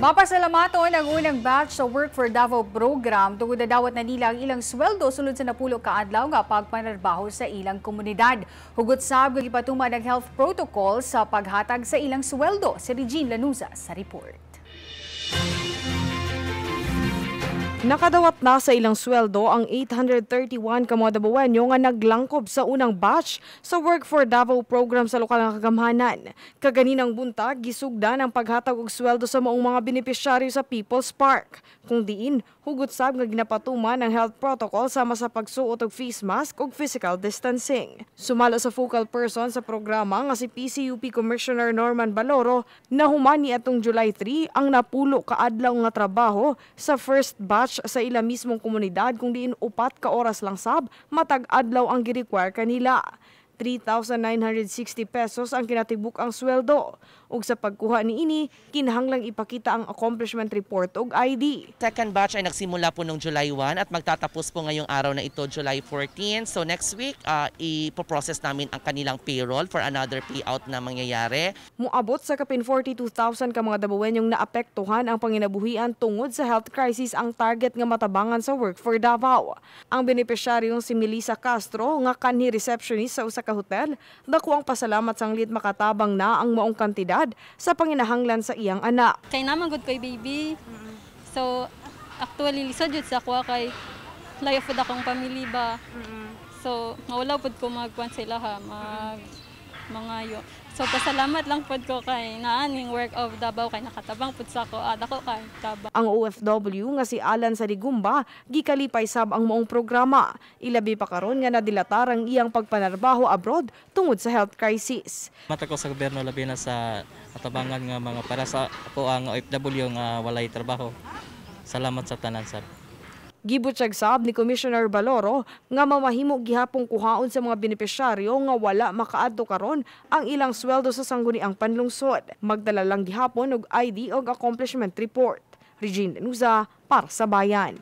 Mapasalamaton ang unang batch sa Work for Davao program tungod na dawat na nila ang ilang sweldo sulod sa napulo kaadlaw nga pagpanarbaho sa ilang komunidad. Hugot sab gipatuman ang health protocol sa paghatag sa ilang sweldo. Si Regine Lanuza sa report. Nakadawat na sa ilang sweldo ang 831 kamodabuanyo nga naglangkob sa unang batch sa Work for Davao program sa lokal nga kagamhanan. Kaganinang buntag, gisugda ng paghatag og sweldo sa maong mga benepisyaryo sa People's Park. Kung diin, hugot sab nga ginapatuman ang health protocol sama sa pagsuot og face mask ug physical distancing. Sumala sa focal person sa programa nga si PCUP Commissioner Norman Baloro na humani atong July 3 ang napulo kaadlaw nga trabaho sa first batch sa ila mismong komunidad kung diin upat ka oras lang sab matag adlaw ang gi-require kanila. 3,960 pesos ang kinatibuk ang sweldo. Ug sa pagkuha ni ini, kinahanglang ipakita ang accomplishment report ug ID. Second batch ay nagsimula po noong July 1 at magtatapos po ngayong araw na ito July 14. So next week, uh, ipoprocess namin ang kanilang payroll for another payout na mangyayari. Muabot sa kapin 42,000 ka mga dabawenyong naapektuhan ang panginabuhian tungod sa health crisis ang target nga matabangan sa work for Davao. Ang benepisyaryong si Melissa Castro nga kanhi receptionist sa usa ka hotel, dako ang pasalamat sang lit makatabang na ang maong kantidad sa panginahanglan sa iyang anak. Kay naman gud baby. So actually lisod jud sa ako kay layo pud akong pamilya ba. So, mawala wala ko magkuan sila ha, mag mga yo. So pasalamat lang pod ko kay naaning work of Davao kay nakatabang pod sa ko adako ah, ko kay tabang. Ang OFW nga si Alan sa Digumba gikalipay sab ang moong programa. Ilabi pa karon nga nadilatarang iyang pagpanarbaho abroad tungod sa health crisis. Mata ko sa gobyerno labi na sa atabangan nga mga para sa ko ang OFW nga walay trabaho. Salamat sa tanan sab. Gibot siyag sab ni Commissioner Baloro nga mamahimo gihapong kuhaon sa mga benepisyaryo nga wala makaadto karon ang ilang sweldo sa sangguniang panlungsod. Magdala lang gihapon og ID og accomplishment report. Regine Denuza para sa Bayan.